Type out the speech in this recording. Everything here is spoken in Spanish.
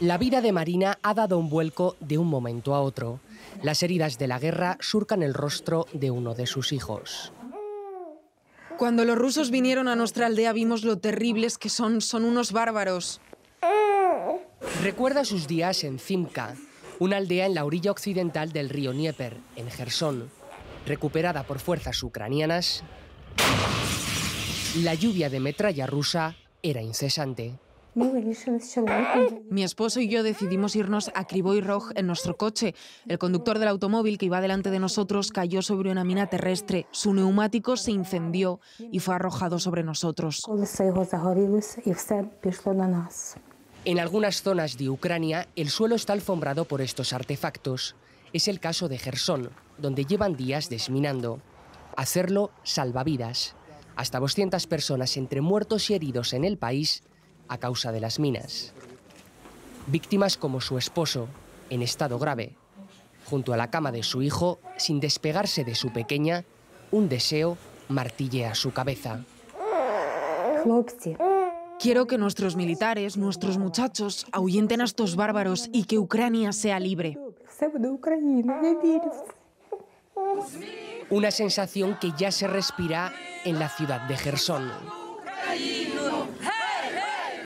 La vida de Marina ha dado un vuelco de un momento a otro. Las heridas de la guerra surcan el rostro de uno de sus hijos. Cuando los rusos vinieron a nuestra aldea vimos lo terribles que son, son unos bárbaros. Recuerda sus días en Zimka, una aldea en la orilla occidental del río Dnieper, en Gersón. Recuperada por fuerzas ucranianas, la lluvia de metralla rusa era incesante. ¿eh? Mi esposo y yo decidimos irnos a Krivoy Roj en nuestro coche. El conductor del automóvil que iba delante de nosotros cayó sobre una mina terrestre. Su neumático se incendió y fue arrojado sobre nosotros. En algunas zonas de Ucrania, el suelo está alfombrado por estos artefactos. Es el caso de Gersón, donde llevan días desminando. Hacerlo salva vidas. Hasta 200 personas entre muertos y heridos en el país a causa de las minas. Víctimas como su esposo, en estado grave, junto a la cama de su hijo, sin despegarse de su pequeña, un deseo martillea su cabeza. Quiero que nuestros militares, nuestros muchachos, ahuyenten a estos bárbaros y que Ucrania sea libre. Una sensación que ya se respira en la ciudad de Gerson.